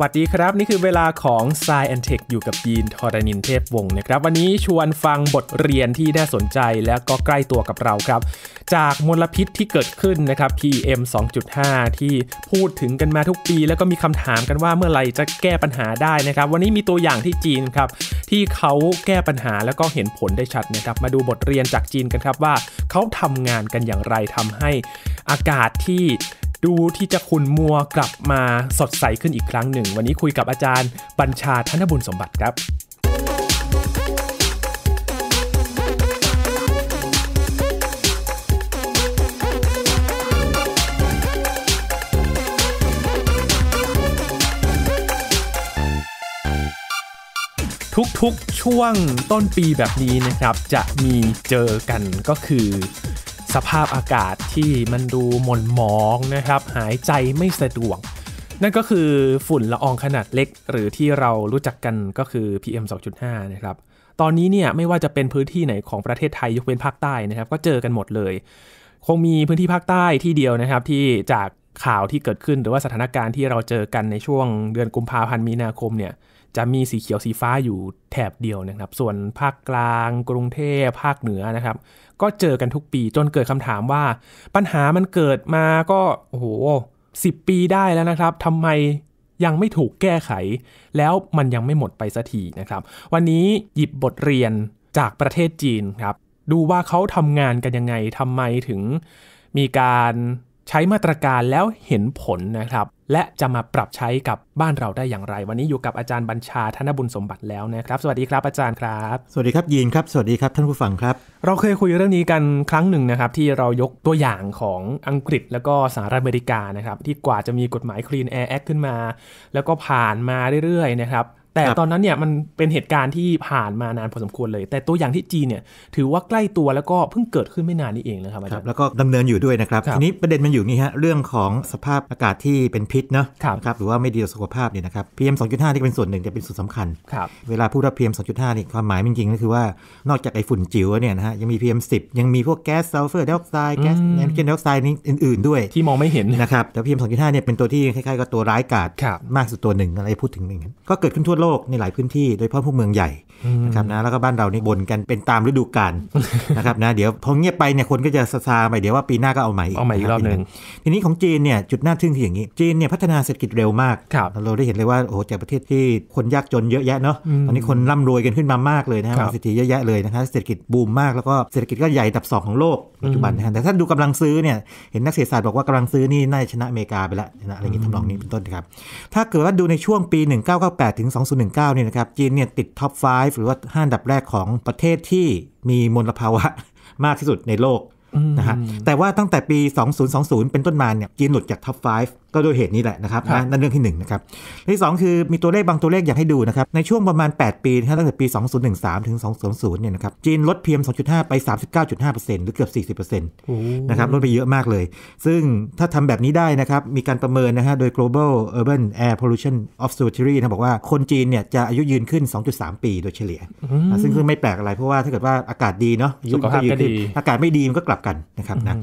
วัสดีครับ นี่คือเวลาของ s ซแอนเทคอยู่กับยีนทอรานินเทพวงศ์นะครับวันนี้ชวนฟังบทเรียนที่น่าสนใจและก็ใกล้ตัวกับเราครับ จากมลพิษที่เกิดขึ้นนะครับ PM 2.5 ที่พูดถึงกันมาทุกปี แล้วก็มีคำถามกันว่าเมื่อไหร่จะแก้ปัญหาได้นะครับ วันนี้มีตัวอย่างที่จีนครับ ที่เขาแก้ปัญหาแล้วก็เห็นผลได้ชัดนะครับ มาดูบทเรียนจากจีนกันครับว่าเขาทำงานกันอย่างไรทำให้อากาศที่ดูที่จะคุณมัวกลับมาสดใสขึ้นอีกครั้งหนึ่ง วันนี้คุยกับอาจารย์บัญชาธนบุญสมบัติครับ ทุกๆช่วงต้นปีแบบนี้นะครับ จะมีเจอกันก็คือสภาพอากาศที่มันดูหม่นหมองนะครับหายใจไม่สะดวกนั่นก็คือฝุ่นละอองขนาดเล็กหรือที่เรารู้จักกันก็คือ PM 2.5นะครับตอนนี้เนี่ยไม่ว่าจะเป็นพื้นที่ไหนของประเทศไทยยกเว้นภาคใต้นะครับก็เจอกันหมดเลย คงมีพื้นที่ภาคใต้ที่เดียวนะครับที่จากข่าวที่เกิดขึ้น หรือว่าสถานการณ์ที่เราเจอกันในช่วงเดือนกุมภาพันธ์มีนาคมเนี่ยจะมีสีเขียว สีฟ้าอยู่แถบเดียวนะครับ ส่วนภาคกลางกรุงเทพภาคเหนือนะครับ ก็เจอกันทุกปีจนเกิดคำถามว่า ปัญหามันเกิดมาก็โอ้โหสิปีได้แล้วนะครับทำไมยังไม่ถูกแก้ไข แล้วมันยังไม่หมดไปสักทีนะครับ วันนี้หยิบบทเรียนจากประเทศจีนครับดูว่าเขาทำงานกันยังไงทำไมถึงมีการใช้มาตรการแล้วเห็นผลนะครับ และจะมาปรับใช้กับบ้านเราได้อย่างไร วันนี้อยู่กับอาจารย์บัญชาธนบุญสมบัติแล้วนะครับ สวัสดีครับอาจารย์ครับ สวัสดีครับยีนครับสวัสดีครับท่านผู้ฟังครับ เราเคยคุยเรื่องนี้กันครั้งหนึ่งนะครับ ที่เรายกตัวอย่างของอังกฤษแล้วก็สหรัฐอเมริกานะครับที่กว่าจะมีกฎหมาย Clean Air Act ขึ้นมา แล้วก็ผ่านมาเรื่อยๆ นะครับแต่ตอนนั้นเนี่ยมันเป็นเหตุการณ์ที่ผ่านมานานพอสมควรเลย แต่ตัวอย่างที่จีนเนี่ยถือว่าใกล้ตัวแล้วก็เพิ่งเกิดขึ้นไม่นานนี้เองนะครับอาจารย์แล้วก็ดำเนินอยู่ด้วยนะครับทีนี้ประเด็นมันอยู่นี่ฮะเรื่องของสภาพอากาศที่เป็นพิษเนาะครับหรือว่าไม่ดีต่อสุขภาพเนี่ยนะครับพีเอ็มสองจุดห้าที่เป็นส่วนหนึ่งแต่เป็นส่วนสำคัญเวลาพูดว่าพีเอ็มสองจุดห้านี่ความหมายจริงๆก็คือว่า นอกจากไอฝุ่นจิ๋วเนี่ยนะฮะยังมีพีเอ็มสิบยังมีพวกแก๊สซัลเฟอร์ไดออกไซด์แก๊สไนโตรเจนไดออกไซด์นี่อื่นๆ ด้วย ที่มองไม่เห็นนะครับแต่พีเอ็มสองจุดห้าเนี่ยเป็นตัวที่คล้ายๆกับตัวร้ายกาจมากสุดตัวหนึ่งอะไรพูดถึงอย่างนั้นก็เกิดขึ้นทั่วโลลกในหลายพื้นที่โดยเฉพาะพวกเมืองใหญ่นะครับนะแล้วก็บ้านเรานี่บ่นกันเป็นตามฤดูกาลนะครับนะเดี๋ยวพอเงียบไปเนี่ยคนก็จะซาซาไปเดี๋ยวว่า ปีหน้าก็เอาใหม่เอาใหม่อีกรอบหนึ่งทีนี้ของจีนเนี่ยจุดน่าทึ่งคืออย่างนี้จีนเนี่ยพัฒนาเศรษฐกิจเร็วมาก เราได้เห็นเลยว่า โอ้โหจากประเทศที่คนยากจนเยอะแยะเนาะตอนนี้คนร่ำรวยกันขึ้นมามากเลยนะครับเศรษฐีเยอะแยะเลยนะครับเศรษฐกิจบูมมากแล้วก็เศรษฐกิจก็ใหญ่ดับสองของโลกปัจจุบันนะแต่ถ้าดูกำลังซื้อเนี่ยเห็นนักเศรษฐศาสตร์บอกว่ากำลังซื้อนี่น่าจะชนะอเมริกาไปแล้วนะอะไรงี้ทำนองนี้เป็นต้นครับถ้าเกิดว่าดูในช่วงปี1998ถึง2019 เนี่ยนะครับ จีนเนี่ยติดท็อป 5 หรือว่าห้าอันดับแรกของประเทศที่มีมลภาวะมากที่สุดในโลกนะฮะแต่ว่าตั้งแต่ปี 2020 เป็นต้นมาเนี่ยจีนหลุดจากท็อป 5 ก็โดยเหตุนี้แหละนะครับนนั่นเรื่องที่1นนะครับ ที่ 2 คือมีตัวเลขบางตัวเลขอยากให้ดูนะครับ ในช่วงประมาณ 8 ปีตั้งแต่ปี 2013 ถึง 2020เนี่ยนะครับจีนลดเพียม2.5 ไป 39.5%หรือเกือบ 40%นะครับลดไปเยอะมากเลย ซึ่งถ้าทำแบบนี้ได้นะครับมีการประเมินนะฮะโดย global urban air pollution observatory นะบอกว่าคนจีนเนี่ยจะอายุยืนขึ้น 2.3 ปีโดยเฉลี่ยซึ่งไม่แปลกอะไรเพราะว่าถ้าเกิดว่าอากาศดีเนาะสุขภาพก็ดีอากาศไม่ดีมันก็กลับกันนะครับนะ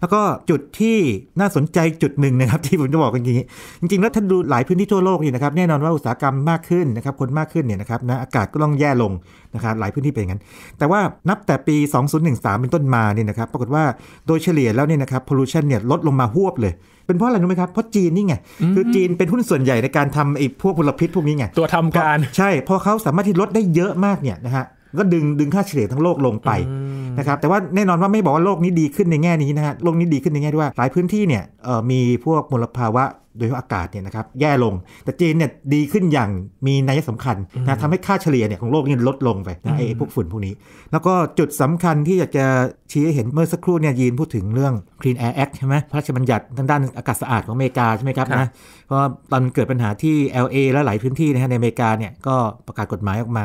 แล้วก็จุดที่น่าสนใจจุดหนึ่งนะครับที่ผมจะบอกกันอย่างนี้ จริงๆแล้วถ้าดูหลายพื้นที่ทั่วโลกนี่นะครับแน่นอนว่าอุตสาหกรรมมากขึ้นนะครับคนมากขึ้นเนี่ยนะครับนะอากาศก็ต้องแย่ลงนะครับหลายพื้นที่เป็นอย่างนั้นแต่ว่านับแต่ปี 2013 เป็นต้นมาเนี่ยนะครับ ปรากฏว่าโดยเฉลี่ยแล้วเนี่ยนะครับพอลูชันเนี่ยลดลงมาหวบเลย เป็นเพราะอะไรรู้ไหมครับ เพราะจีนนี่ไงคือจีนเป็นหุ้นส่วนใหญ่ในการทำไอ้พวกมลพิษพวกนี้ไงตัวทำการใช่พอเขาสามารถที่ลดได้เยอะมากเนี่ยนะฮะก็ดึงดึงค่าเฉลี่ยทั้งโลกลงไปนะครับ แต่ว่าแน่นอนว่าไม่บอกว่าโลกนี้ดีขึ้นในแง่นี้นะฮะโลกนี้ดีขึ้นในแง่ที่ว่า หลายพื้นที่เนี่ยมีพวกมลภาวะโดยเฉพาะอากาศเนี่ยนะครับแย่ลงแต่จีนเนี่ยดีขึ้นอย่างมีนัยสำคัญนะทำให้ค่าเฉลี่ยเนี่ยของโลกนี่ลดลงไปนะไอ้พวกฝุ่นพวกนี้ แล้วก็จุดสำคัญที่อยากจะชี้ให้เห็นเมื่อสักครู่เนี่ยยีนพูดถึงเรื่อง Clean Air Act ใช่ไหมพระราชบัญญัติทางด้านอากาศสะอาดของอเมริกาใช่ไหมครับนะาะตอนเกิดปัญหาที่ LA และหลายพื้นที่นะฮะในอเมริกาเนี่ยก็ประกาศกฎหมายออกมา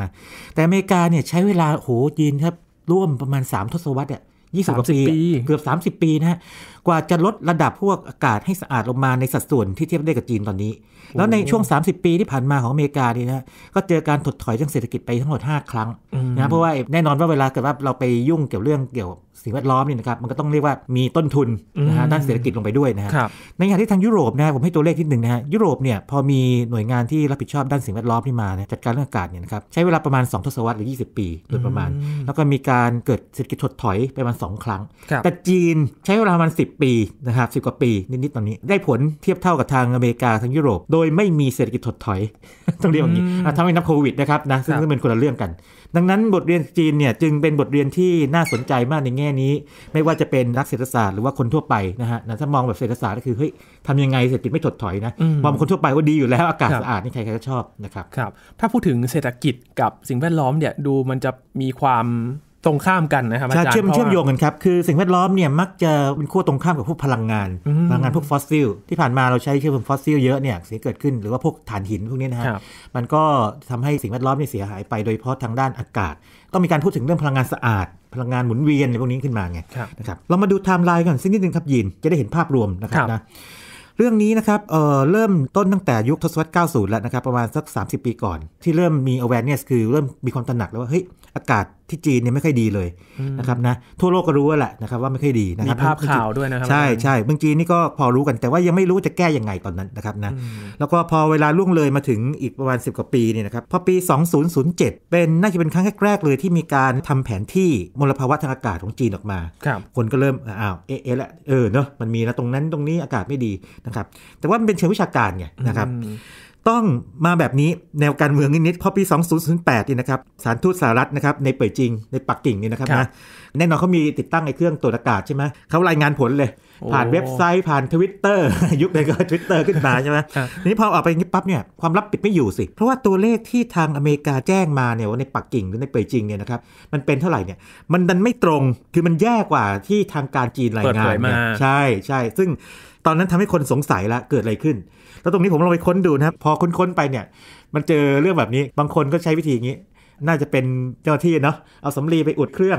แต่อเมริกาเนี่ยใช้เวลาโหยีนครับร่วมประมาณ 3 ทศวรรษเนี่ยยีกว่บปีเกือบ 30 ปีนะฮะกว่าจะลดระดับพวกอากาศให้สะอาดลงมาในสัดส่วนที่เทียบได้กับจีนตอนนี้ แล้วในช่วง 30 ปีที่ผ่านมาของอเมริกานี่นะก็เจอการถดถอยทางเศรษฐกิจไปทั้งหมด 5 ครั้งนะเพราะว่าแน่นอนว่าเวลาเกิดว่าเราไปยุ่งเกี่ยวเรื่องเกี่ยวสิ่งแวดล้อมเนี่ยนะครับมันก็ต้องเรียกว่ามีต้นทุนนะฮะด้านเศรษฐกิจลงไปด้วยนะฮะในขณะที่ทางยุโรปนะผมให้ตัวเลขที่หนึ่งนะฮะยุโรปเนี่ยพอมีหน่วยงานที่รับผิดชอบด้านสิ่งแวดล้อมที่มาจัดการเรื่องอากาศเนี่ยนะครับใช้เวลาประมาณ 2ทศวรรษหรือ20 ปีโดยประมาณ แล้วก็มีการเกิดเศรษฐกิจถดถอยไปประมาณ 2 ครั้ง แต่จีนใช้เวลาประมาณ 10 ปีนะครับสิกว่าปี นิดๆตอนนี้ได้ผลเทียบเท่ากับทางอเมริกาทางยุโรปโดยไม่มีเศรษฐกิจถดถอยต้องเรียกอย่างนี้ท้ให้นับโควิดนะครับนะซึ่งเป็นคนละเรื่องกัน ดังนั้นบทเรียนจีนเนี่ยจึงเป็นบทเรียนที่น่าสนใจมากในแง่ง่นี้ไม่ว่าจะเป็นนักเศรษฐศาสตร์หรือว่าคนทั่วไปนะฮะ ถ้ามองแบบเศรษฐศาสตร์ก็คือเฮ้ยทำยังไงเศรษฐกิจไม่ถดถอยนะมองคนทั่วไปว่าดีอยู่แล้วอากาศสะอาดนี่ใครๆก็ชอบนะครับ ครับถ้าพูดถึงเศรษฐกิจกับสิ่งแวดล้อมเนี่ยดูมันจะมีความตรงข้ามกันนะครับอาจารย์เชื่อมเชื่อมโยงกันครับคือสิ่งแวดล้อมเนี่ยมักจะเป็นขั้วตรงข้ามกับพวกพลังงานพลังงานพวกฟอสซิลที่ผ่านมาเราใช้เชื้อเพลิงฟอสซิลเยอะเนี่ยเสียเกิดขึ้นหรือว่าพวกถ่านหินพวกนี้นะฮะมันก็ทำให้สิ่งแวดล้อมเนี่ยเสียหายไปโดยเฉพาะทางด้านอากาศต้องมีการพูดถึงเรื่องพลังงานสะอาดพลังงานหมุนเวียนอนพวกนี้ขึ้นมาไงนะครับเรามาดูไทม์ไลน์กันสักนิดนึงครับ ยิน จะได้เห็นภาพรวมนะครับนะเรื่องนี้นะครับเเริ่มต้นตั้งแต่ยุคทศวรรษ90 แล้วนะครับ ประมาณสัก 30 ปีก่อนที่เริ่มมี awareness คือเริ่มมีความตระหนักแล้วว่าเฮ้ยอากาศที่จีนเนี่ยไม่ค่อยดีเลยนะครับนะทั่วโลกก็รู้แหละนะครับ ว่าไม่ค่อยดีนะครับมีภาพข่าวด้วยนะครับใช่ใช่เมืองจีนนี่ก็พอรู้กันแต่ว่ายังไม่รู้จะแก้ยังไง ตอนนั้นนะครับนะแล้วก็พอเวลาล่วงเลยมาถึงอีกประมาณ10 กว่าปีเนี่ยนะครับพอปี 2007 เป็นน่าจะเป็นครั้งแรกๆเลยที่มีการทำแผนที่มลภาวะทางอากาศของจีนออกมาคนก็เริ่มอ้าวเอ๊ะละเออเนาะมันมีนะตรงนั้นตรงนี้อากาศไม่ดีนะครับ แต่ว่ามันเป็นเชิงวิชาการไงนะครับต้องมาแบบนี้แนวการเมืองนิดๆพอปี 2008นี่นะครับสารทูตสหรัฐนะครับในเป่ยจิง ในปักกิ่งนี่นะครับนะแน่นอนเขามีติดตั้งไอ้เครื่องตรวจอากาศใช่ไหมเขารายงานผลเลยผ่านเว็บไซต์ผ่านทวิตเตอร์ยุคนั้นก็ทวิตเตอร์ขึ้นมาใช่ไหมนี้พอออกไปงี้ปั๊บเนี่ยความลับปิดไม่อยู่สิ เพราะว่าตัวเลขที่ทางอเมริกาแจ้งมาเนี่ยว่าในปักกิ่งหรือในเป่ยจิงเนี่ยนะครับมันเป็นเท่าไหร่เนี่ยมันดันไม่ตรงคือมันแย่กว่าที่ทางการจีนรายงานเนี่ยใช่ใช่ซึ่งตอนนั้นทำให้คนสงสัยละ เกิดอะไรขึ้น แล้วตรงนี้ผมลองไปค้นดูนะครับ พอค้นๆ ไปเนี่ย มันเจอเรื่องแบบนี้ บางคนก็ใช้วิธีอย่างนี้ น่าจะเป็นเจ้าที่เนาะเอาสำลีไปอุดเครื่อง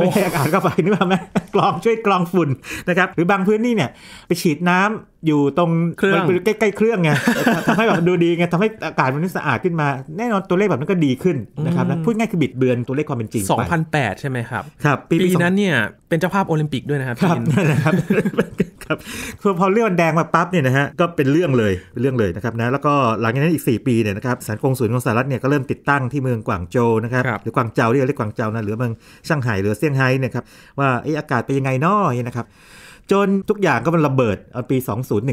ไม่ให้อากาศเข้าไปนึกว่าไหมกรองช่วยกรองฝุ่นนะครับ หรือบางพื้นที่เนี่ย ไปฉีดน้ำอยู่ตรงเครื่องใกล้ ๆ เครื่องไงทำให้แบบดูดีไงทำให้อากาศมันสะอาดขึ้นมาแน่นอนตัวเลขแบบนั้นก็ดีขึ้นนะครับพูดง่ายคือบิดเบือนตัวเลขความเป็นจริง2008ใช่ไหมครับครับปีนั้นเนี่ยเป็นเจ้าภาพโอลิมปิกด้วยนะครับครับนะครับครับพอเรื่องแดงมาปั๊บเนี่ยนะฮะก็เป็นเรื่องเลยเป็นเรื่องเลยนะครับนะแล้วก็หลังจากนั้นอีก 4 ปีเนี่ยนะครับสารกงศูนย์ของสหรัฐเนี่ยก็เริ่มติดตั้งที่เมืองกวางโจนะครับหรือกวางเจาที่เรียกกวางเจานะหรือเมืองช่างไห่หรือเซี่ยงไฮ้นะครับ ว่าไอ้อากาศเป็นยังไงนาะนะครับจนทุกอย่างก็มันระเบิดเอาปี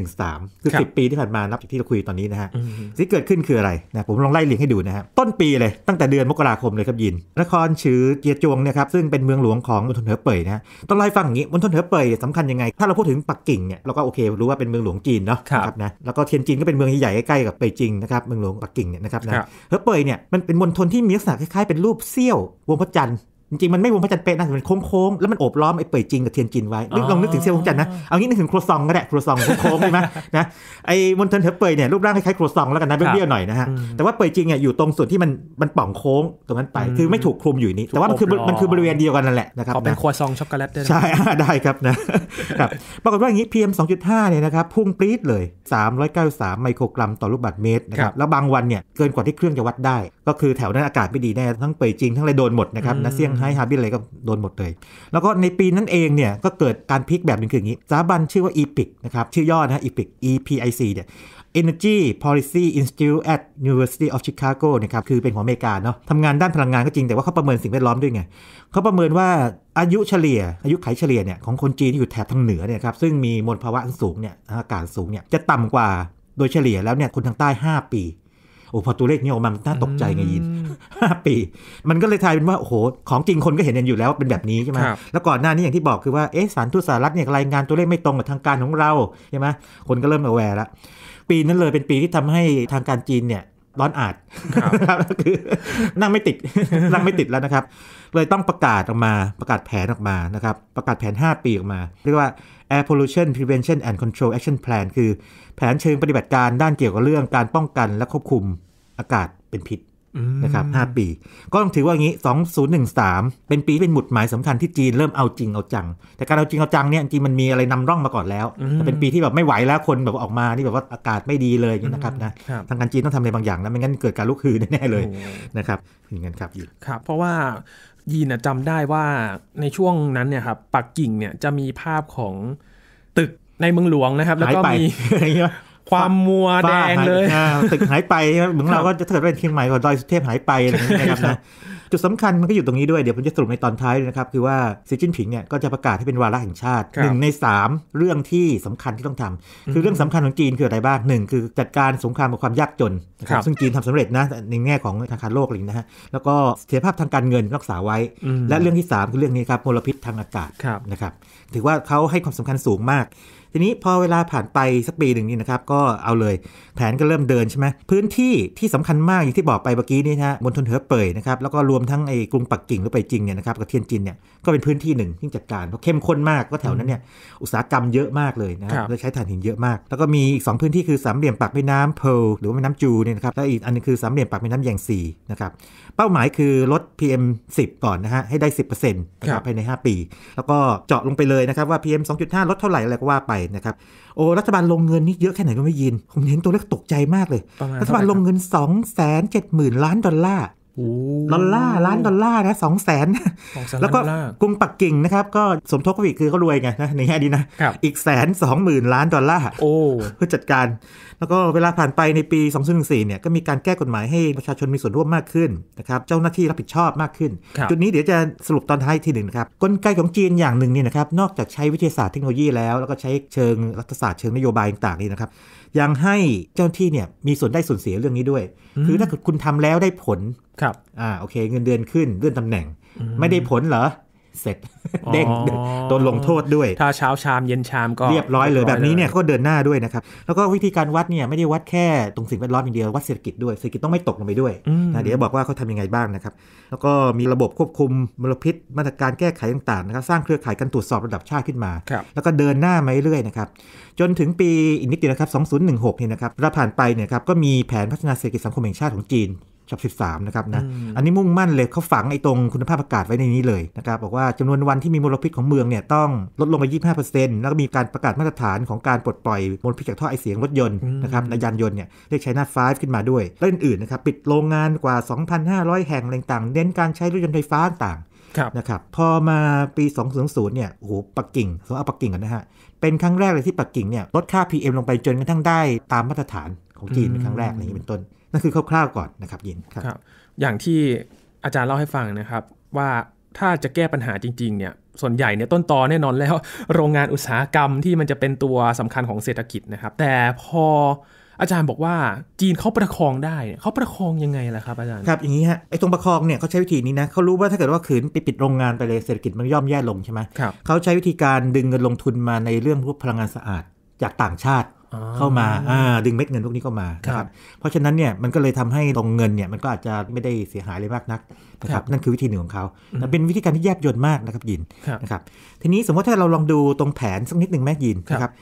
2013 คือ 10 ปีที่ผ่านมานับจากที่เราคุยตอนนี้นะฮะ สิ่งเกิดขึ้นคืออะไร นะ ผมลองไล่เรียงให้ดูนะฮะ ต้นปีเลย ตั้งแต่เดือนมกราคมเลยครับยินนครชื่อเกียจวงเนี่ยครับ ซึ่งเป็นเมืองหลวงของมณฑลเหอเป่ยนะต้องไล่ฟังอย่างนี้ มณฑลเหอเป่ยสำคัญยังไง ถ้าเราพูดถึงปักกิ่งเนี่ย เราก็โอเครู้ว่าเป็นเมืองหลวงจีนเนาะ ครับนะ แล้วก็เทียนจีนก็เป็นเมืองใหญ่ใกล้กับเป่ยจิงนะครับ เมืองหลวงปักกิ่งเนี่ยนะครับเหอเป่ยเนี่ยมันเป็นมณฑลที่มีลักษณะคล้ายๆเป็นรูปเสี้ยววงพระจันทร์จริงมันไม่วงพระจันทร์เป๊ะนะมันโค้ง ๆ แล้วมันโอบล้อม ไอ้เปิดจริงกับเทียนจินไว้ลองนึกถึงเสีนวงจันทร์นะ เอางี้นึกถึงครัวซองก็ได้ครัวซองโค้งๆใช่ไหมนะไอ้มณฑลเถอเป่ยเนี่ยรูปร่างคล้ายๆครัวซองแล้วกันนะเบี้ยวๆหน่อยนะฮะแต่ว่าเปิดจริงเนี่ยอยู่ตรงส่วนที่มันมันป่องโค้ง ตรงนั้นไป คือไม่ถูกคลุมอยู่นี้ แต่ว่ามันคือมันคือบริเวณเดียวกันนั่นแหละนะครับเป็นครัวซองช็อกโกแลตด้ใช่ได้ครับนะครับปรากฏว่าอย่างนี้ PM 2.5เนี่ยนะครับพุ่งปรี๊ดเลย 393 ไมโครกรัมต่อลูกบาศก์เมตรนะครับแล้วบางวันเนี่ยเกินกว่าที่เครื่องจะวัดได้ ก็คือแถวนั้นอากาศไม่ดีแน่ทั้งเปิดจริงทั้งอะไรโดนหมดนะครับนะเซี่ยงให้ฮาร์บินอะไรก็โดนหมดเลย แล้วก็ในปีนั้นเองเนี่ย ก็เกิดการพลิกแบบนึงคืออย่างนี้สถาบันชื่อว่า EPIC นะครับ ชื่อย่อนะ EPIC EPIC เนี่ย Energy Policy Institute at University of Chicago นะครับ คือเป็นของอเมริกาเนาะทำงานด้านพลังงานก็จริง แต่ว่าเขาประเมินสิ่งแวดล้อมด้วยไงเขาประเมินว่าอายุเฉลี่ยอายุไขเฉลี่ยเนี่ยของคนจีนที่อยู่แถบทางเหนือเนี่ยครับซึ่งมีมลภาวะสูงเนี่ยอากาศสูงเนี่ยจะต่ำกว่าโดยเฉลี่ยแล้วเนี่ยคนทางใต้ 5 ปีโอ้พอตัวเลขนี้ออกมาน่าตกใจไงยินห้าปี มันก็เลยทายเป็นว่าโอ้โห ของจริงคนก็เห็นกันอยู่แล้วเป็นแบบนี้ใช่ไหมแล้วก่อนหน้านี้อย่างที่บอกคือว่า เอ๊ะสารทุตสารัฐเนี่ยรายงานตัวเลขไม่ตรงกับทางการของเราใช่ไหมคนก็เริ่มระแวร์ละปีนั้นเลยเป็นปีที่ทำให้ทางการจีนเนี่ยร้อนอาดครับคือนั่งไม่ติดนั่งไม่ติดแล้วนะครับ เลยต้องประกาศออกมาประกาศแผนออกมานะครับ ประกาศแผน 5 ปีออกมาเรียกว่า Air Pollution Prevention and Control Action Plan คือแผนเชิงปฏิบัติการด้านเกี่ยวกับเรื่องการป้องกันและควบคุมอากาศเป็นพิษนะครับห้าปี ก็ต้องถือว่างี้สองศูนย์หนึ่งสามเป็นปีเป็นหมุดหมายสำคัญที่จีนเริ่มเอาจริงเอาจัง แต่การเอาจริงเอาจังเนี่ยจริงมันมีอะไรนำร่องมาก่อนแล้ว แต่เป็นปีที่แบบไม่ไหวแล้วคนแบบออกมา นี่แบบว่าอากาศไม่ดีเลยนีนะครับนะ ทางการจีนต้องทำอะไรบางอย่างนะไม่งั้นเกิดการลุกฮือแน่เลยนะครับอย่างนั้นครับยีครับ เพราะว่ายีนจำได้ว่าในช่วงนั้นเนี่ยครับ ปักกิ่งเนี่ยจะมีภาพของตึกในเมืองหลวงนะครับ แล้วก็มีความมัวแดงเลยตึกหายไป เหมือนเราก็จะเกิดเป็นเชียงใหม่ก่อนดอยสุเทพหายไปอะไรอย่างนี้นะครับนะจุดสำคัญมันก็อยู่ตรงนี้ด้วย เดี๋ยวผมจะสรุปในตอนท้ายนะครับ คือว่าซีจิ้นผิงเนี่ยก็จะประกาศให้เป็นวาระแห่งชาติหนึ่งในสามเรื่องที่สำคัญที่ต้องทำ คือเรื่องสำคัญของจีนคืออะไรบ้างหนึ่งคือจัดการสงครามกับความยากจนซึ่งจีนทำสำเร็จนะในแง่ของธนาคารโลกเลยนะฮะแล้วก็เสถียรภาพทางการเงินรักษาไว้และเรื่องที่3คือเรื่องนี้ครับมลพิษทางอากาศนะครับ ถือว่าเขาให้ความสำคัญสูงมากทีนี้พอเวลาผ่านไปสักปีหนึ่งนี่นะครับก็เอาเลยแผนก็เริ่มเดินใช่ไหมพื้นที่ที่สำคัญมากอย่างที่บอกไปเมื่อกี้นี่ฮะบนทนเถอเปยนะครับแล้วก็รวมทั้งไอ้กรุงปักกิ่งหรือไปจริงเนี่ยนะครับกับเทียนจินเนี่ยก็เป็นพื้นที่หนึ่งที่จัดการเพราะเข้มข้นมาก ก็แถวนั้นเนี่ยอุตสาหกรรมเยอะมากเลยนะครับและใช้ถ่านหินเยอะมาก แล้วก็มีอีกสองพื้นที่คือสามเหลี่ยมปากแม่น้ำเพลหรือว่าแม่น้ำจูเนี่ยนะครับแล้วอีกอันนึงคือสามเหลี่ยมปากแม่น้ำแยงซีนะครับเป้าหมายคือลด PM 10 ก่อนนะฮะให้ได้10%ภายใน5 ปี แล้วก็เจาะลงไปเลยนะครับว่า PM 2.5 ลดเท่าไหร่อะไรก็ว่าไปนะครับ โอ้ รัฐบาลลงเงินนี่เยอะแค่ไหนก็ไม่ยิน ผมเห็นตัวเลขตกใจมากเลย รัฐบาลลงเงิน 2 7 0 0 0 0 ล้านดอลลาร์ดอลลาร์ล้านดอลลาร์นะสองแสนแล้วก็กรุงปักกิ่งนะครับ ก็สมทบกับอีกคือเขารวยไงนะในแง่ดีนะอีกแสนสองหมื่นล้านดอลลาร์เพื่อจัดการ แล้วก็เวลาผ่านไปในปี 2014เนี่ยก็มีการแก้กฎหมายให้ประชาชนมีส่วนร่วมมากขึ้นนะครับเจ้าหน้าที่รับผิดชอบมากขึ้น จุดนี้เดี๋ยวจะสรุปตอนท้ายทีหนึ่งครับกลไกของจีนอย่างหนึ่งนี่นะครับนอกจากใช้วิทยาศาสตร์เทคโนโลยีแล้วแล้วก็ใช้เชิงรัฐศาสตร์เชิงนโยบายต่างๆนี่นะครับยังให้เจ้าที่เนี่ยมีส่วนได้ส่วนเสียเรื่องนี้ด้วย คือถ้าคุณทำแล้วได้ผลครับอ่าโอเค เงินเดือนขึ้นเลื่อนตำแหน่ง ไม่ได้ผลเหรอเสร็จเด้งโดนลงโทษด้วย ถ้าเช้าชามเย็นชามก็เรียบร้อยเลยแบบนี้เนี่ยก็เดินหน้าด้วยนะครับแล้วก็วิธีการวัดเนี่ยไม่ได้วัดแค่ ตรงสิ่งแวดล้อมอย่างเดียววัดเศรษฐกิจด้วยเศรษฐกิจต้องไม่ตกลงไปด้วยนะเดี๋ยวบอกว่าเขาทำยังไงบ้างนะครับ แล้วก็มีระบบควบคุมมลพิษมาตรการแก้ไขต่างๆนะครับสร้างเครือข่ายการตรวจสอบระดับชาติขึ้นมา แล้วก็เดินหน้ามาเรื่อยๆนะครับจนถึงปีอีกนิดเดียวนะครับ2016เนี่ยนะครับเราผ่านไปเนี่ยครับก็มีแผนพัฒนาเศรษฐกิจสังคมแห่งชาติของจีนฉบับ13 นะครับนะอันนี้มุ่งมั่นเลยเขาฝังไอ้ตรงคุณภาพอากาศไว้ในนี้เลยนะครับบอกว่าจำนวนวันที่มีมลพิษของเมืองเนี่ยต้องลดลงไป 25%แล้วก็มีการประกาศมาตรฐานของการปลดปล่อยมลพิษจากท่อไอเสียงรถยนต์นะครับและยานยนต์เนี่ยเรียกใช้หน้าไฟขึ้นมาด้วย และอื่นๆนะครับปิดโรงงานกว่า 2,500 แห่งต่างๆเน้นการใช้รถยนต์ไฟฟ้าต่างนะครับพอมาปี 200เนี่ยโอ้โหปักกิ่งสมมติเอาปักกิ่งก่อนนะฮะเป็นครั้งแรกเลยที่ปักกิ่งเนี่ยลดค่า PM ลงไปจนกระทั่งได้ตามมาตรฐานของจีนเป็นครั้งแรกอย่างนี้เป็นต้นนั่นคือคร่าวๆก่อนนะครับยินครับอย่างที่อาจารย์เล่าให้ฟังนะครับ ว่าถ้าจะแก้ปัญหาจริงๆเนี่ยส่วนใหญ่เนี่ยต้นตอแน่นอนแล้วโรงงานอุตสาหกรรมที่มันจะเป็นตัวสำคัญของเศรษฐกิจนะครับ แต่พออาจารย์บอกว่าจีนเขาประคองได้เขาประคองยังไงล่ะครับอาจารย์ครับอย่างนี้ฮะไอ้ตรงประคองเนี่ยเขาใช้วิธีนี้นะเขารู้ว่าถ้าเกิดว่าขืนไปปิดโรงงานไปเลยเศรษฐกิจมันย่อมแย่ลงใช่ไหมครับเขาใช้วิธีการดึงเงินลงทุนมาในเรื่องพวกพลังงานสะอาด จากต่างชาติเข้ามาดึงเม็ดเงินพวกนี้เข้ามาครับเพราะฉะนั้นเนี่ย มันก็เลยทำให้ตรงเงินเนี่ย มันก็อาจจะไม่ได้เสียหายเลยมากนักนะครับนั่นคือวิธีหนึ่งของเขาแต่เป็นวิธีการที่แยบยลมากนะครับยินนะครับทีนี้สมมติถ้าเราลองดูตรงแผนสักนิดหนึ่งแม่ยินนะครับ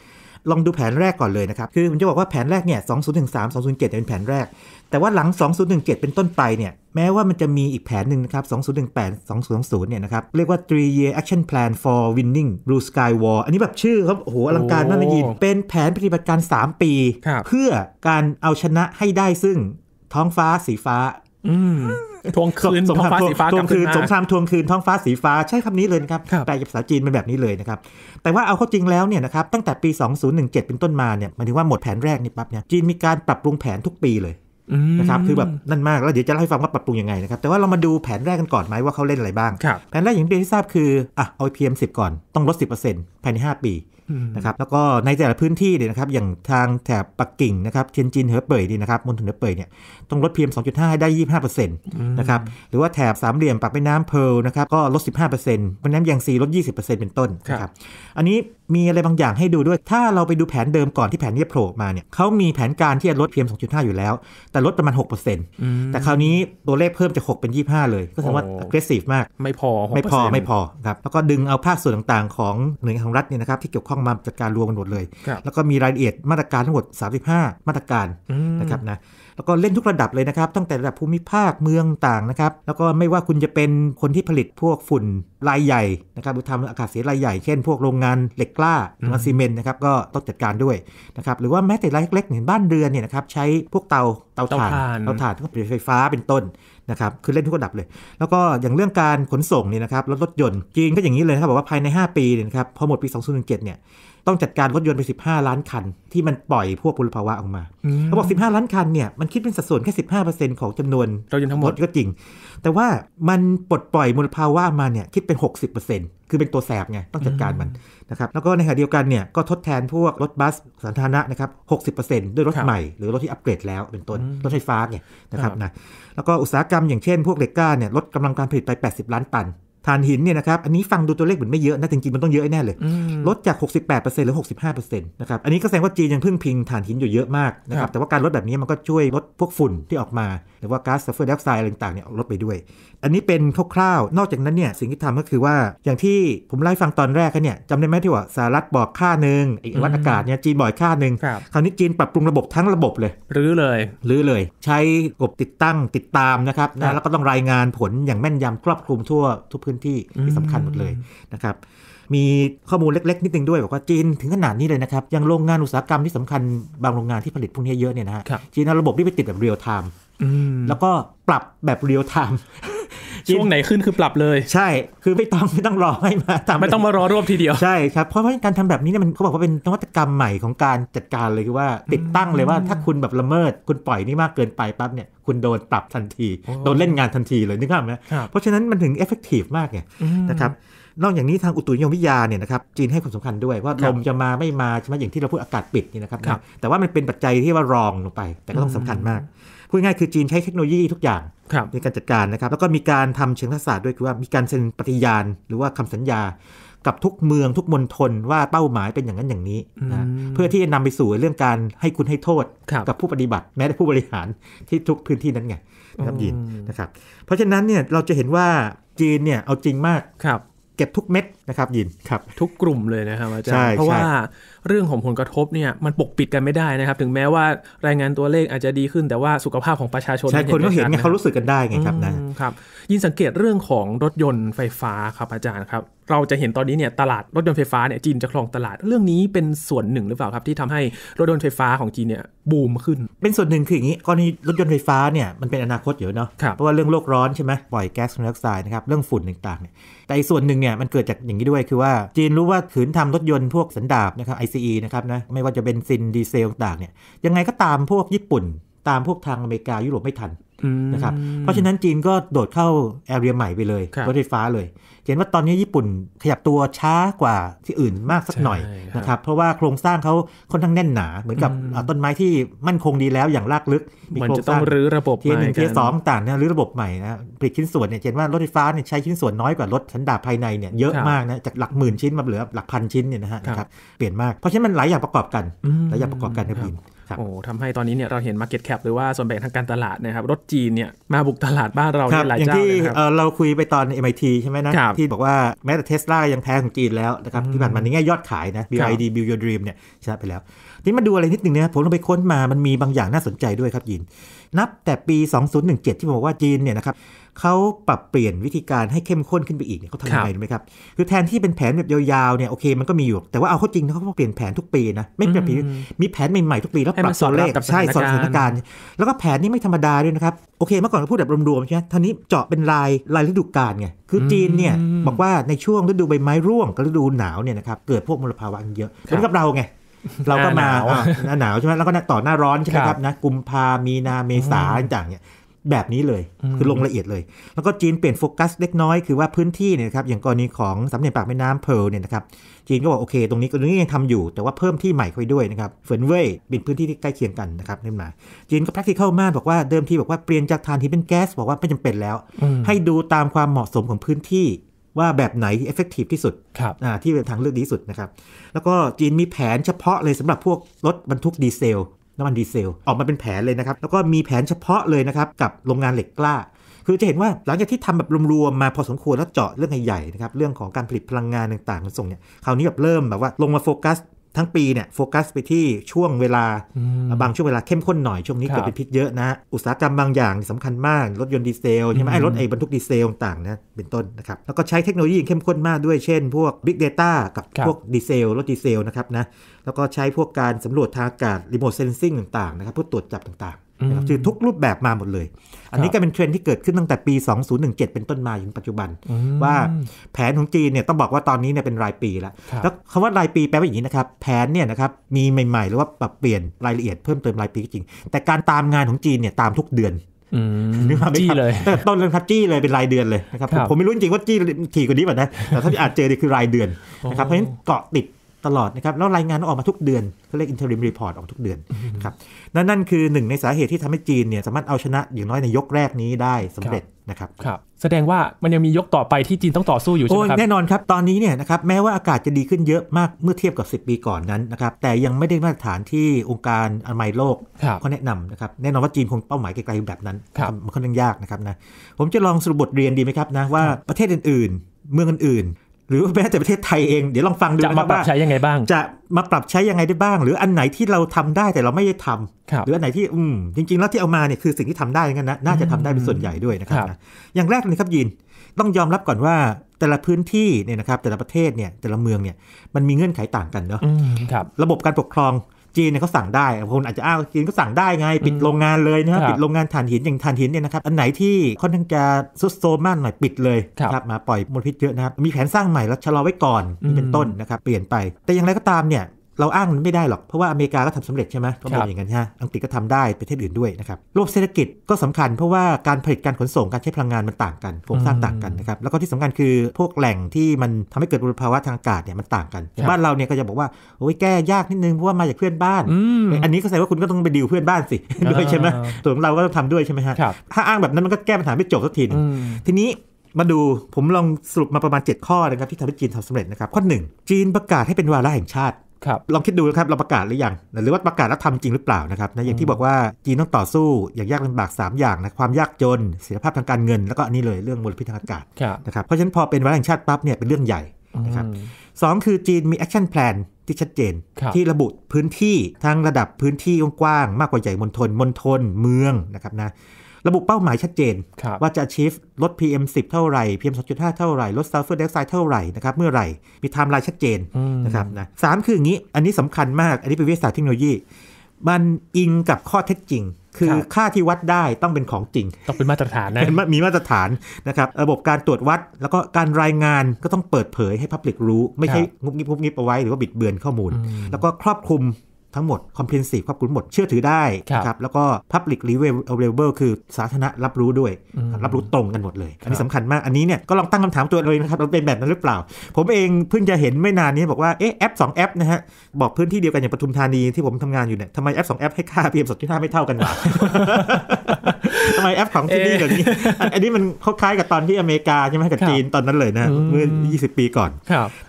ลองดูแผนแรกก่อนเลยนะครับ คือผมจะบอกว่าแผนแรกเนี่ย 2013 2017เป็นแผนแรก แต่ว่าหลัง 2017 เป็นต้นไปเนี่ย แม้ว่ามันจะมีอีกแผนหนึ่งนะครับ 2018 2020เนี่ยนะครับ เรียกว่า three year action plan for winning blue sky war อันนี้แบบชื่อครับ โอ้โหอลังการมากนะยิน เป็นแผนปฏิบัติการ 3 ปี เพื่อการเอาชนะให้ได้ซึ่งท้องฟ้าสีฟ้าทวงคืนท้องฟ้าสีฟ้าทวงคืนสงครามทวงคืนท้องฟ้าสีฟ้า ใช้คำนี้เลยครับแปลภาษาจีนเป็นแบบนี้เลยนะครับ แต่ว่าเอาเข้าจริงแล้วเนี่ยนะครับตั้งแต่ปี 2017เป็นต้นมาเนี่ยหมายถึงว่าหมดแผนแรกนี่ปั๊บเนี่ยจีนมีการปรับปรุงแผนทุกปีเลยนะครับคือแบบนั่นมาก แล้วเดี๋ยวจะเล่าให้ฟังว่าปรับปรุงยังไงนะครับ แต่ว่าเรามาดูแผนแรกกันก่อนไหมว่าเขาเล่นอะไรบ้าง แผนแรกอย่างที่ทราบคืออ่ะเอาอีพเ็มสิบก่อนต้องลดสิบเเปอร์ซ็นต์ภายในห้าปีนะครับแล้วก็ในแต่ละพื้นที่เนี่ยนะครับอย่างทางแถบปักกิ่งนะครับเทียนจิน เหอเป่ยนี่นะครับมณฑลเหอเป่ยเนี่ยต้องลดเพีมสอองจุให้ได้ยี่ห้าเเปอร์ซ็นต์นะครับหรือว่าแถบสามเหลี่ยมปากแม่น้ำเพลนะครับก็ลด1์แม่น้ำยางซีลดิบเป็นต้นนะครับอันนี้มีอะไรบางอย่างให้ดูด้วยถ้าเราไปดูแผนเดิมก่อนที่แผนนี้โผล่มาเนี่ยเขามีแผนการที่จะลด PM 2.5 อยู่แล้วแต่ลดประมาณ 6%แต่คราวนี้ตัวเลขเพิ่มจาก6เป็น 25 เลย ก็แสดงว่า aggressive มาก ไม่พอ ไม่พอ ไม่พอครับ แล้วก็ดึงเอาภาคส่วนต่างๆของหน่วยงานของรัฐเนี่ยนะครับ ที่เกี่ยวข้องมาจัดการรวมกันหมดเลย แล้วก็มีรายละเอียดมาตรการทั้งหมด35มาตรการนะครับนะแล้วก็เล่นทุกระดับเลยนะครับตั้งแต่ระดับภูมิภาคเมืองต่างนะครับแล้วก็ไม่ว่าคุณจะเป็นคนที่ผลิตพวกฝุ่นรายใหญ่นะครับหรือทำอากาศเสียรายใหญ่เช่นพวกโรงงานเหล็กกล้าโรงงานซีเมนต์นะครับก็ต้องจัดการด้วยนะครับหรือว่าแม้แต่รายเล็กๆเห็นบ้านเรือนเนี่ยนะครับใช้พวกเตาเตาถ่านเตาถ่านก็เป็นไฟฟ้าเป็นต้นนะครับคือเล่นทุกระดับเลย แล้วก็อย่างเรื่องการขนส่งเนี่ยนะครับรถรถยนต์จีนก็อย่างนี้เลยนะครับบอกว่าภายใน 5 ปีเนี่ยนะครับพอหมดปี 2017เนี่ยต้องจัดการรถยนต์ไป 15 ล้านคัน ที่มันปล่อยพวกมลภาวะออกมา เขาบอก 15 ล้านคันเนี่ย มันคิดเป็นสัดส่วนแค่ 15%ของจำนวนรถยนต์ทั้งหมดก็จริง แต่ว่ามันปลดปล่อยมลภาวะมาเนี่ย คิดเป็น 60%คือเป็นตัวแสบไงต้องจัดการมันนะครับ แล้วก็ในขณะเดียวกันเนี่ย ก็ทดแทนพวกรถบัสสาธารณะนะครับ 60%ด้วยรถใหม่หรือรถที่อัปเกรดแล้ว เป็นต้น รถไฟฟ้าเนี่ยนะครับนะ แล้วก็อุตสาหกรรมอย่างเช่นพวกเหล็กก้าเนี่ย ลดกำลังการผลิตไป 80 ล้านตันฐานหินเนี่ยนะครับอันนี้ฟังดูตัวเลขเหมือนไม่เยอะนะจริงๆมันต้องเยอะแน่เลยลดจาก 68%หรือ 65%นะครับอันนี้ก็แสดงว่าจีนยังพึ่งพิงฐานหินอยู่เยอะมากนะครับแต่ว่าการลดแบบนี้มันก็ช่วยลดพวกฝุ่นที่ออกมาหรือว่าก๊าซซัลเฟอร์ไดออกไซด์อะไรต่าง ๆเนี่ยลดไปด้วย อันนี้เป็นคร่าวๆนอกจากนั้นเนี่ยสิ่งที่ทำก็คือว่าอย่างที่ผมไล่ฟังตอนแรกเนี่ยจำได้ไหมที่ว่าสหรัฐบอกค่าหนึ่งอีกวัดอากาศเนี่ยจีนบ่อยค่าหนึ่งคราวนี้จีนปรับปรุงระบบทั้งระบบเลยรื้อเลยรื้อเลยใช้ระบบติดตั้งติดตามนะครับแล้วก็ต้องรายงานผลอย่างแม่นยำครอบคลุมทั่วทุกพื้นที่ที่สำคัญหมดเลยนะครับ มีข้อมูลเล็กๆ นิดนึงด้วยบอกว่าจีนถึงขนาดนี้เลยนะครับ ยังโรงงานอุตสาหกรรมที่สำคัญ บางโรงงานที่ผลิตพวกนี้เยอะเนี่ยนะฮะ จีนเอาระบบที่ไปติดแบบเรียลไทม์แล้วก็ปรับแบบเรียลไทม์ช่วงไหนขึ้นคือปรับเลย ใช่คือไม่ต้องไม่ต้องรอให้มาทำไม่ต้องมารอรวบทีเดียวใช่ครับ เพราะว่าการทำแบบนี้เนี่ยมันเขาบอกว่าเป็นนวัตกรรมใหม่ของการจัดการเลย คือว่าติดตั้งเลยว่าถ้าคุณแบบละเมิดคุณปล่อยนี่มากเกินไปปั๊บเนี่ยคุณโดนปรับทันที โดนเล่นงานทันทีเลยนึกภาพไหมเพราะฉะนั้นมันถึงเอฟเฟกตีฟมากไงนะครับ นอกจากนี้ทางอุตุนิยมวิทยาเนี่ยนะครับจีนให้ความสำคัญด้วยว่าลมจะมาไม่มาใช่ไหมอย่างที่เราพูดอากาศปิดนี่นะครับแต่ว่ามันเป็นปัจจัยที่ว่ารองลงไป แต่ก็ต้องสำคัญมากพูดง่ายคือจีนใช้เทคโนโลยีทุกอย่างในการจัดการนะครับแล้วก็มีการทำเชิงทักษะด้วยคือว่ามีการเซ็นปฏิญาณหรือว่าคำสัญญา กับทุกเมืองทุกมณฑลว่าเป้าหมายเป็นอย่างนั้นอย่างนี้นะเพื่อที่จะนำไปสู่เรื่องการให้คุณให้โทษ กับผู้ปฏิบัติแม้แต่ผู้บริหารที่ทุกพื้นที่นั้นไงนะครับยินนะครับเพราะฉะนั้นเนี่ยเราจะเห็นว่าจีนเนี่ยเอาจริงมากเก็บทุกเม็ดนะครับยินครับทุกกลุ่มเลยนะครับอาจารย์เพราะว่าเรื่องของผลกระทบเนี่ยมันปกปิดกันไม่ได้นะครับ ถึงแม้ว่ารายงานตัวเลขอาจจะดีขึ้นแต่ว่าสุขภาพของประชาชนใช่คนก็เห็นไงเขารู้สึกกันได้ไงครับนะครับ ยินสังเกตเรื่องของรถยนต์ไฟฟ้าครับ อาจารย์ครับเราจะเห็นตอนนี้เนี่ยตลาดรถยนต์ไฟฟ้าเนี่ยจีนจะครองตลาดเรื่องนี้เป็นส่วนหนึ่งหรือเปล่าครับที่ทำให้รถยนต์ไฟฟ้าของจีนเนี่ยบูมขึ้น เป็นส่วนหนึ่งคืออย่างนี้กรณีรถยนต์ไฟฟ้าเนี่ยมันเป็นอนาคตเยอะเนาะเพราะว่าเรื่องโลกร้อนใช่ไหมปล่อยแก๊สคาร์บอนไดออกไซด์นะครับเรื่องฝุ่นต่างๆเนี่ยแต่อีกส่วนหนึ่งเนี่ยมันเกิดจากอย่างนี้ด้วยคือว่า จีนรู้ว่าขืนทำรถยนต์พวกสันดาบนะครับ ICE นะครับนะไม่ว่าจะเป็นซินดีเซลต่างเนี่ยยังไงก็ตามพวกญี่ปุ่นตามพวกทางอเมริกายุโรปไม่ทันนะครับ เพราะฉะนั้นจีนก็โดดเข้าแอเรียใหม่ไปเลย รถไฟฟ้าเลยเห็นว่าตอนนี้ญี่ปุ่น ขยับตัวช้ากว่าที่อื่นมากสักหน่อยนะครับ เพราะว่าโครงสร้างเขาค่อนข้างแน่นหนา เหมือนกับต้นไม้ที่มั่นคงดีแล้วอย่างรากลึกมีโครงสร้างรื้อระบบทีหนึ่งทีสองต่างนะรื้อระบบใหม่นะผลิตชิ้นส่วนเนี่ยเห็นว่ารถไฟฟ้าเนี่ยใช้ชิ้นส่วนน้อยกว่ารถชั้นดาบภายในเนี่ยเยอะมากนะจากหลักหมื่นชิ้นมาเหลือหลักพันชิ้นเนี่ยนะฮะครับเปลี่ยนมาก เพราะฉะนั้นมันหลายอย่างประกอบกันหลายอย่างประกอบกันนะบินโอ้ทำให้ตอนนี้เนี่ยเราเห็น Market Cap หรือว่าส่วนแบ่งทางการตลาดนะครับรถจีนเนี่ยมาบุกตลาดบ้านเราหลายเจ้าเลยครับเราคุยไปตอน MIT ใช่ไหมนะ ที่บอกว่า แม้แต่เทสลายังแพ้ของจีนแล้วนะครับที่ผ่านมาีนแง่ยอดขายนะ BYD Build Your Dream เนี่ยชนะไปแล้ว ทีนี้มาดูอะไรนิดนึงนะผมลองไปค้นมามันมีบางอย่างน่าสนใจด้วยครับยินนับแต่ปี 2017 ที่บอกว่าจีนเนี่ยนะครับเขาปรับเปลี่ยนวิธีการให้เข้มข้นขึ้นไปอีกเนี่ยเขาทำยังไงรู้ไหมครับคือแทนที่เป็นแผนแบบยาวๆเนี่ยโอเคมันก็มีอยู่แต่ว่าเอาเข้าจริงเขาเปลี่ยนแผนทุกปีนะไม่เปลี่ยนปี มีแผนใหม่ๆทุกปี แล้วปรับตัวเลขใช่สอนสถานการณ์แล้วก็แผนนี้ไม่ธรรมดาด้วยนะครับ โอเคเมื่อก่อนเราพูดแบบรวมๆใช่ไหมท่านี้เจาะเป็นรายรายฤดูกาลไงคือจีนเนี่ยบอกว่าในช่วงฤดูใบไม้ร่วงกับฤดูหนาวเนี่ยนะครับเกิดพวกมลภาวะเยอะเหมือนกับเราไงเราก็มาหน้าหนาวใช่ไหมแล้วก็ต่อหน้าร้อนใช่ไหมครับนะกุมภามีนาเมษาต่างเนี่ยแบบนี้เลย คือลงละเอียดเลย แล้วก็จีนเปลี่ยนโฟกัสเล็กน้อยคือว่าพื้นที่เนี่ยครับอย่างกรณีของสำเนียงปากแม่น้ำเพลเนี่ยนะครับจีนก็บอกโอเค ตรงนี้ตรงนี้ยังทำอยู่แต่ว่าเพิ่มที่ใหม่เข้าไปด้วยนะครับเฟินเว่ยเปนพื้นที่ที่ใกล้เคียงกันนะครับขึ้นมาจีนก็ักที่เข้ามากบอกว่าเดิมทีบอกว่าเปลี่ยนจากถ่านหินเป็นแก๊ส บอกว่าไม่จำเป็นแล้ว ให้ดูตามความเหมาะสมของพื้นที่ว่าแบบไหนเอฟเฟกตีฟที่สุดที่เป็นทางเลือกดีสุดนะครับแล้วก็จีนมีแผนเฉพาะเลยสำหรับพวกรถบรรทุกดีเซล น้ำมันดีเซล ออกมาเป็นแผนเลยนะครับ แล้วก็มีแผนเฉพาะเลยนะครับ กับโรงงานเหล็กกล้า คือจะเห็นว่าหลังจากที่ทำแบบรวมๆมาพอสมควรแล้วเจาะเรื่องใหญ่ๆนะครับเรื่องของการผลิตพลังงานต่างๆส่งเนี่ยคราวนี้แบบเริ่มแบบว่าลงมาโฟกัสทั้งปีเนี่ยโฟกัสไปที่ช่วงเวลา บางช่วงเวลาเข้มข้นหน่อย ช่วงนี้เกิดเป็นพิษเยอะนะ อุตสาหกรรมบางอย่างสำคัญมากรถยนต์ดีเซลใช่ไหมไอ้รถไอ้บรรทุกดีเซลต่างนะเป็นต้นนะครับ แล้วก็ใช้เทคโนโลยีเข้มข้นมากด้วยเช่นพวก Big Data กับพวกดีเซล รถดีเซลนะครับนะแล้วก็ใช้พวกการสำรวจทางอากาศรีโมทเซนซิงต่างๆนะครับเพื่อตรวจจับต่างๆนะครับคือทุกรูปแบบมาหมดเลย อันนี้ก็เป็นเทรนที่เกิดขึ้นตั้งแต่ปี 2017 เป็นต้นมาถึงปัจจุบัน ว่าแผนของจีนเนี่ยต้องบอกว่าตอนนี้เนี่ยเป็นรายปีแล้วแล้วคำว่ารายปีแปลว่าอย่างนี้นะครับแผนเนี่ยนะครับมีใหม่ๆหรือว่าปรับเปลี่ยนรายละเอียดเพิ่มเติมรายปีจริงแต่การตามงานของจีนเนี่ยตามทุกเดือนนึกภาพจี้เลยแต่ต้นเรื่องครับจี้เลยเป็นรายเดือนเลยนะครับผมไม่รู้จริงว่าจี้ถี่กว่านี้แบบนะแต่ถ้าอาจเจอเนี่ยคือรายเดือนนะครับเพราะฉะนั้นเกาะติดตลอดนะครับ แล้วรายงานออกมาทุกเดือนเขาเรียก interim report ออกทุกเดือนครับนั่นนั่นคือหนึ่งในสาเหตุที่ทำให้จีนเนี่ยสามารถเอาชนะอย่างน้อยในยกแรกนี้ได้สำเร็จนะครับครับ แสดงว่ามันยังมียกต่อไปที่จีนต้องต่อสู้อยู่ใช่ไหมครับ แน่นอนครับ ตอนนี้เนี่ยนะครับแม้ว่าอากาศจะดีขึ้นเยอะมากเมื่อเทียบกับ 10 ปีก่อนนั้นนะครับแต่ยังไม่ได้มาตรฐานที่องค์การอนามัยโลกเขาแนะนำนะครับแน่นอนว่าจีนคงเป้าหมายไกลๆแบบนั้นมันค่อนข้างยากนะครับนะผมจะลองสรุปบทเรียนดีไหมครับนะว่าประเทศอื่นๆ เมืองอื่นหรือแม้แต่ประเทศไทยเองเดี๋ยวลองฟังดูจะมาปรับใช้ยังไงบ้างจะมาปรับใช้ยังไงได้บ้าง หรืออันไหนที่เราทำได้แต่เราไม่ได้ทำหรืออันไหนที่อืมจริงๆแล้วที่เอามาเนี่ยคือสิ่งที่ทำได้งันนะน่าจะทำได้เป็นส่วนใหญ่ด้วยนะครับอย่างแรกเลยครับยินต้องยอมรับก่อนว่าแต่ละพื้นที่เนี่ยนะครับแต่ละประเทศเนี่ยแต่ละเมืองเนี่ยมันมีเงื่อนไขต่างกันเนาะระบบการปกครองจีนเนี่ยเขาสั่งได้คนอาจจะอ้าวจีนก็สั่งได้ไง ปิดโรงงานเลยนะครับปิดโรงงานถ่านหินอย่างถ่านหินเนี่ยนะครับ อันไหนที่ค่อนข้างจะซุดโซมากหน่อยปิดเลยครับ มาปล่อยมลพิษเยอะนะครับ มีแผนสร้างใหม่แล้วชะลอไว้ก่อนเป็นต้นนะครับ เปลี่ยนไปแต่อย่างไรก็ตามเนี่ยเราอ้างมันไม่ได้หรอก เพราะว่าอเมริกาก็ทำสำเร็จใช่ไหมก็เป็นอย่างนั้นฮะอังกฤษก็ทำได้ ประเทศอื่นด้วยนะครับ โลกเศรษฐกิจก็สำคัญ เพราะว่าการผลิตการขนส่งการใช้พลังงานมันต่างกันโครงสร้างต่างกันนะครับ แล้วก็ที่สำคัญคือพวกแหล่งที่มันทำให้เกิดมลภาวะทางอากาศเนี่ยมันต่างกัน บ้านเราเนี่ยก็จะบอกว่า โอ้ยแก้ยากนิดนึง เพราะว่ามาจากเพื่อนบ้าน อันนี้ก็แสดงว่าคุณก็ต้องไปดิวเพื่อนบ้านสิด้วยใช่ไหมส่วนเราก็ต้องทำด้วยใช่ไหมฮะ ถ้าอ้างแบบนั้นมันก็แก้ปัญหาไม่จบสักที ทีนี้มาดูผมลองสรุปมาประมาณ 7 ข้อนะครับที่ทำให้จีนทำสำเร็จนะครับข้อ 1 จีนประกาศให้เป็นวาระแห่งชาติครับลองคิดดูนะครับเราประกาศหรือยังหรือว่าประกาศแล้วทำจริงหรือเปล่านะครับนะอย่างที่บอกว่าจีนต้องต่อสู้อย่างยากลำบาก 3 อย่างนะความยากจนเสถียรภาพทางการเงิน แล้วก็อันนี้เลยเรื่องมลพิษทางอากาศนะครับเพราะฉะนั้นพอเป็นวาระแห่งชาติปั๊บเนี่ยเป็นเรื่องใหญ่นะครับสองคือจีนมีแอคชั่นแพลนที่ชัดเจนที่ระบุพื้นที่ ทั้งระดับพื้นที่กว้างมากกว่าใหญ่มณฑลมณฑลเมืองนะครับนะระบุเป้าหมายชัดเจนว่าจะ achieve ลด PM 10เท่าไหร่ PM 2.5เท่าไหร่ลด sulfur dioxide เท่าไหร่นะครับเมื่อไหร่ มีไทม์ไลน์ชัดเจนนะครับนะสามคืออย่างนี้อันนี้สำคัญมาก อันนี้เป็นวิทยาศาสตร์เทคโนโลยี มันอิงกับข้อเท็จจริง คือค่าที่วัดได้ต้องเป็นของจริง ต้องเป็นมาตรฐานนะมีมาตรฐานนะครับ ระบบการตรวจวัด แล้วก็การรายงานก็ต้องเปิดเผยให้พับลิกรู้ไม่ใช่งุบงิบงุบงิบเอาไว้หรือว่าบิดเบือนข้อมูล แล้วก็ครอบคลุมทั้งหมด comprehensive ครอบคลุมหมดเชื่อถือได้นะครับแล้วก็ public available คือสาธารณะรับรู้ด้วย รับรู้ตรงกันหมดเลย อันนี้สำคัญมากอันนี้เนี่ยก็ลองตั้งคำถามตัวเองนะครับเราเป็นแบบนั้นหรือเปล่า ผมเองเพิ่งจะเห็นไม่นานนี้บอกว่า เอ๊ะ แอป 2 แอปนะฮะบอกพื้นที่เดียวกันอย่างปทุมธานีที่ผมทำงานอยู่เนี่ยทำไมแอป 2 แอปให้ค่า PM ่าไม่เท่ากันวะทำไมแอปของที่นี่แบบนี้ อันนี้มันคล้ายกับตอนที่อเมริกา ใช่ไหมกับจีนตอนนั้นเลยนะเมื่อ 20 ปีก่อน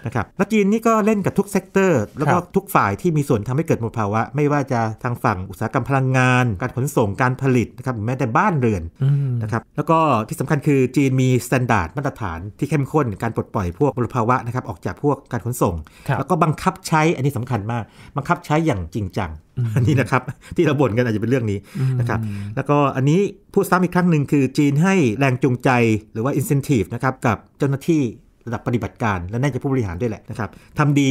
นะครับแล้วจีนนี่ก็เล่นกับทุกเซกเตอร์ แล้วก็ทุกฝ่ายที่มีส่วนทำให้เกิดมลภาวะ ไม่ว่าจะทางฝั่งอุตสาหกรรมพลังงาน การขนส่งการผลิตนะครับแม้แต่บ้านเรือนนะครับแล้วก็ที่สำคัญคือจีนมีมาตรฐานมาตรฐานที่เข้มข้นการปลดปล่อยพวกมลภาวะนะครับออกจากพวกการขนส่งแล้วก็บังคับใช้อันนี้สำคัญมากบังคับใช้อย่างจริงจังอันนี้นะครับ ที่เราบ่นกันอาจจะเป็นเรื่องนี้นะครับ แล้วก็อันนี้พูดซ้ำอีกครั้งหนึ่งคือจีนให้แรงจูงใจหรือว่า incentive นะครับกับเจ้าหน้าที่ระดับปฏิบัติการ และน่าจะผู้บริหารด้วยแหละนะครับทำดี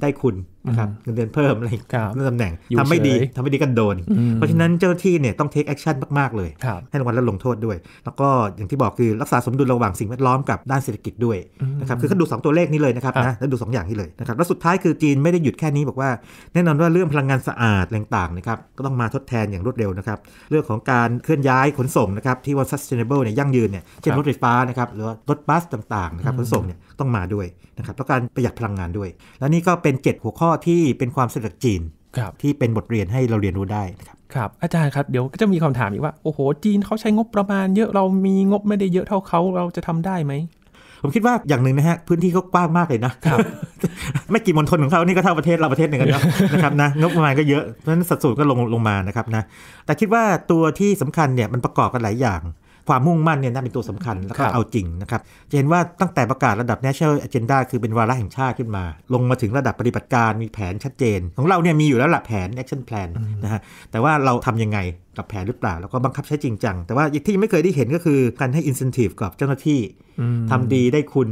ได้คุณนะครับเงินเดือนเพิ่มอะไรเรื่องตำแหน่งทำไม่ดีทำไม่ดีกันโดน เพราะฉะนั้นเจ้าหน้าที่เนี่ยต้องเทคแอคชั่นมาก ๆ เลยให้รางวัลและลงโทษด้วย แล้วก็อย่างที่บอกคือ รักษาสมดุลระหว่างสิ่งแวดล้อมกับด้านเศรษฐกิจด้วยนะครับคือขาดู 2 ตัวเลขนี้เลยนะครับนะแล้วดู 2 อย่างนี้เลยนะครับแล้วสุดท้ายคือจีนไม่ได้หยุดแค่นี้บอกว่าแน่นอนว่าเรื่องพลังงานสะอาดต่างๆนะครับก็ต้องมาทดแทนอย่างรวดเร็วนะครับเรื่องของการเคลื่อนย้ายขนส่งนะครับที่ว่า sustainable เนี่ยยั่งยืนเนี่ยเช่นรถไฟฟ้านะครับหรือรถบัสต่างๆนะครับขนส่งเนี่ยต้องมาด้วยนะครับแล้วการประหยัดพลังงานด้วย และนี่ก็เป็น 7 หัวข้อที่เป็นความสำเร็จจีนที่เป็นบทเรียนให้เราเรียนรู้ได้นะครับครับ อาจารย์ครับเดี๋ยวก็จะมีคำถามอีกว่าโอ้โหจีนเขาใช้งบประมาณ เยอะเรามีงบไม่ได้เยอะเท่าเขาเราจะทำได้ไหมผมคิดว่าอย่างหนึ่งนะฮะ พื้นที่เขากว้างมากเลยนะครับไม่กี่มณฑลของเขานี่ก็เท่าประเทศเราประเทศหนึ่งกันแลนะครับนะงบประมาณก็เยอะเพราะฉะนั้นสัดส่วนก็ลงลงมานะครับนะแต่คิดว่าตัวที่สำคัญเนี่ยมันประกอบกันหลายอย่างความมุ่งมั่นเนี่ยน่าเป็นตัวสำคัญ แล้วก็เอาจริงนะครับ จะเห็นว่าตั้งแต่ประกาศระดับ National Agenda คือเป็นวาระแห่งชาติขึ้นมา ลงมาถึงระดับปฏิบัติการมีแผนชัดเจน ของเราเนี่ยมีอยู่แล้วหลักแผน action plan นะฮะแต่ว่าเราทํำยังไงกับแผนหรือเปล่า แล้วก็บังคับใช้จริงจัง แต่ว่าอที่ไม่เคยได้เห็นก็คือการให้อินสันティブกับเจ้าหน้าที่ทำดีได้คุณ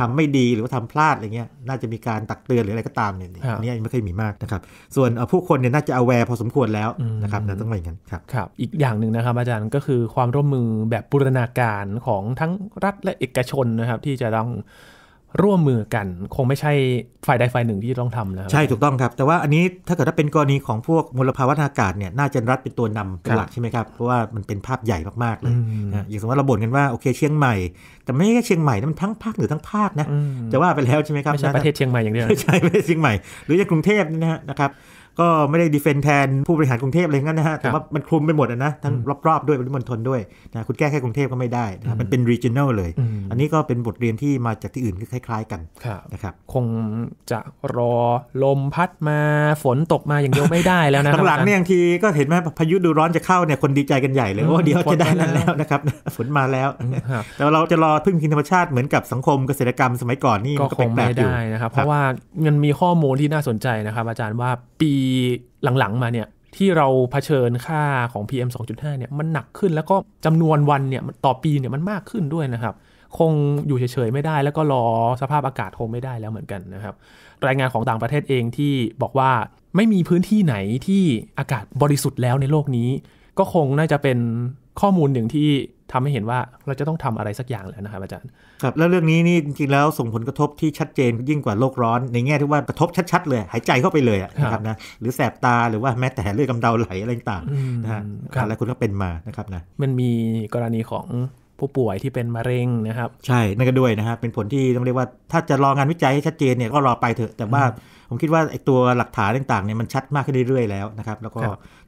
ทำไม่ดีหรือว่าทำพลาดอะไรเงี้ย น่าจะมีการตักเตือนหรืออะไรก็ตามเนี่ยนี่ยังไม่เคยมีมากนะครับส่วนผู้คนเนี่ยน่าจะ aware พอสมควรแล้วนะครับนะต้องไปงั้นครับครับอีกอย่างหนึ่งนะครับ อาจารย์ก็คือความร่วมมือแบบบูรณาการของทั้งรัฐและเอกชนนะครับที่จะต้องร่วมมือกันคงไม่ใช่ฝ่ายใดฝ่ายหนึ่งที่ต้องทำแล้วใช่ถูกต้องครับ แต่ว่าอันนี้ถ้าเกิดถ้าเป็นกรณีของพวกมลภาวะอากาศเนี่ยน่าจะรัฐเป็นตัวนำเหลักใช่ไหมครับ เพราะว่ามันเป็นภาพใหญ่มาก ๆ เลยนะอย่างสมมติเราบ่นกันว่าโอเคเชียงใหม่ แต่ไม่ใช่เชียงใหม่นะมันทั้งภาค หรือทั้งภาคนะจะว่าไปแล้วใช่ไหมครับไม่ใช่ประเทศเชียงใหม่อย่างเดียวไม่ใช่เชียงใหม่หรือจะกรุงเทพนี่นะครับก็ไม่ได้ดีเฟนแทนผู้บริหารกรุงเทพเลยงั้นนะฮะแต่ว่ามันคลุมไปหมดนะทั้งรอบๆด้วยปริมณฑลด้วยนะคุณแก้แค่กรุงเทพก็ไม่ได้นะมันเป็น regional เลย อันนี้ก็เป็นบทเรียนที่มาจากที่อื่นคล้ายๆกันนะครับคงจะรอลมพัดมาฝนตกมาอย่างเดียวไม่ได้แล้วนะหลังๆเนี่ยบางทีก็เห็นไหมพายุดูร้อนจะเข้าเนี่ยคนดีใจกันใหญ่เลยว่าเดี๋ยวจะได้นั้นแล้วนะครับฝนมาแล้วแต่เราจะรอพึ่งพิงธรรมชาติเหมือนกับสังคมเกษตรกรรมสมัยก่อนนี่ก็คงไม่ได้นะครับเพราะว่ามันมีข้อมูลที่น่าสนใจนะครับ อาจารย์ว่าปีีหลังๆมาเนี่ยที่เราเผชิญค่าของ PM 2.5เนี่ยมันหนักขึ้น แล้วก็จำนวนวันเนี่ยต่อปีเนี่ยมันมากขึ้นด้วยนะครับ คงอยู่เฉย ๆ ไม่ได้ แล้วก็รอสภาพอากาศคงไม่ได้แล้วเหมือนกันนะครับรายงานของต่างประเทศเองที่บอกว่าไม่มีพื้นที่ไหนที่อากาศบริสุทธิ์แล้วในโลกนี้ ก็คงน่าจะเป็นข้อมูลหนึ่งที่ทำให้เห็นว่าเราจะต้องทำอะไรสักอย่างแล้วนะครับอาจารย์ ครับแล้วเรื่องนี้นี่จริงๆ แล้ว ส่งผลกระทบที่ชัดเจนยิ่งกว่าโลกร้อน ในแง่ที่ว่ากระทบชัดๆเลยหายใจเข้าไปเลยนะครับนะหรือแสบตาหรือว่าแม้แต่เลือดกำเดาไหลอะไรต่างนะฮะแลายคุณก็เป็นมานะครับ นะมันมีกรณีของผู้ป่วยที่เป็นมะเร็งนะครับใช่นั่นก็ด้วยนะครับเป็นผลที่ต้องเรียกว่าถ้าจะรองานวิจัยให้ชัดเจนเนี่ยก็รอไปเถอะแต่ว่าผมคิดว่าไอ้ตัวหลักฐานต่างๆเนี่ยมันชัดมากขึ้นเรื่อยๆแล้วนะครับ แล้วก็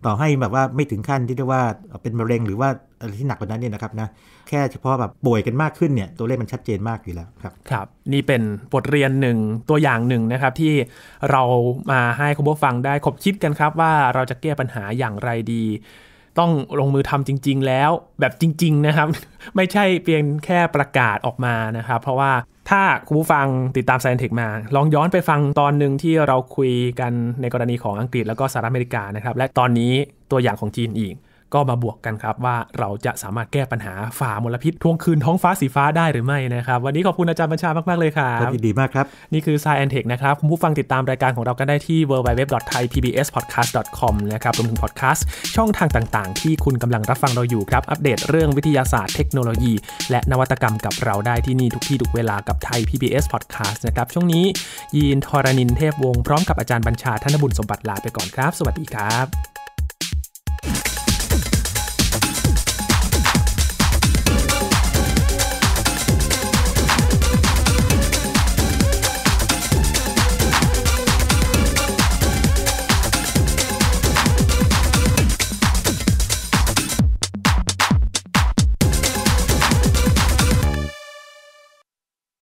ต่อให้แบบว่าไม่ถึงขั้นที่เรียกว่าเป็นมะเร็งหรือว่าอะไรที่หนักกว่านั้นเนี่ยนะครับนะแค่เฉพาะแบบป่วยกันมากขึ้นเนี่ยตัวเลขมันชัดเจนมากอยู่แล้วครับครับ นี่เป็นบทเรียนหนึ่งตัวอย่างหนึ่งนะครับที่เรามาให้คุณผู้ฟังได้คบคิดกันครับ ว่าเราจะแก้ปัญหาอย่างไรดีต้องลงมือทำจริง ๆ แล้วแบบจริง ๆ นะครับ ไม่ใช่เพียงแค่ประกาศออกมานะครับ เพราะว่าถ้าคุณผู้ฟังติดตามไซน e n c e มา ลองย้อนไปฟังตอนหนึ่งที่เราคุยกันในกรณีของอังกฤษแล้วก็สหรัฐอเมริกานะครับ และตอนนี้ตัวอย่างของจีนอีกก็มาบวกกันครับว่าเราจะสามารถแก้ปัญหาฝ่ามลพิษทวงคืนท้องฟ้าสีฟ้าได้หรือไม่นะครับ วันนี้ขอบคุณอาจารย์บัญชามาก ๆ เลยครับิดีมากครับ นี่คือ s ซแอนเทคนะครับคุณผู้ฟังติดตามรายการของเรากันได้ที่ www.thaipbspodcast.com นะครับรวมถึงพอดแคสต์ช่องทางต่างๆ ที่คุณกำลังรับฟังเราอยู่ครับอัปเดตเรื่องวิทยาศาสตร์เทคโนโลยี และนวัตกรรมกับเราได้ที่นี่ทุกที่ทุกเวลากับไทย PBS Podcast นะครับช่วงนี้ยีนทรณินเทพวงศ์พร้อมกับอาจารย์บัญชาานบุญสมบัติลาไปก่อนครับสวัสดีครับ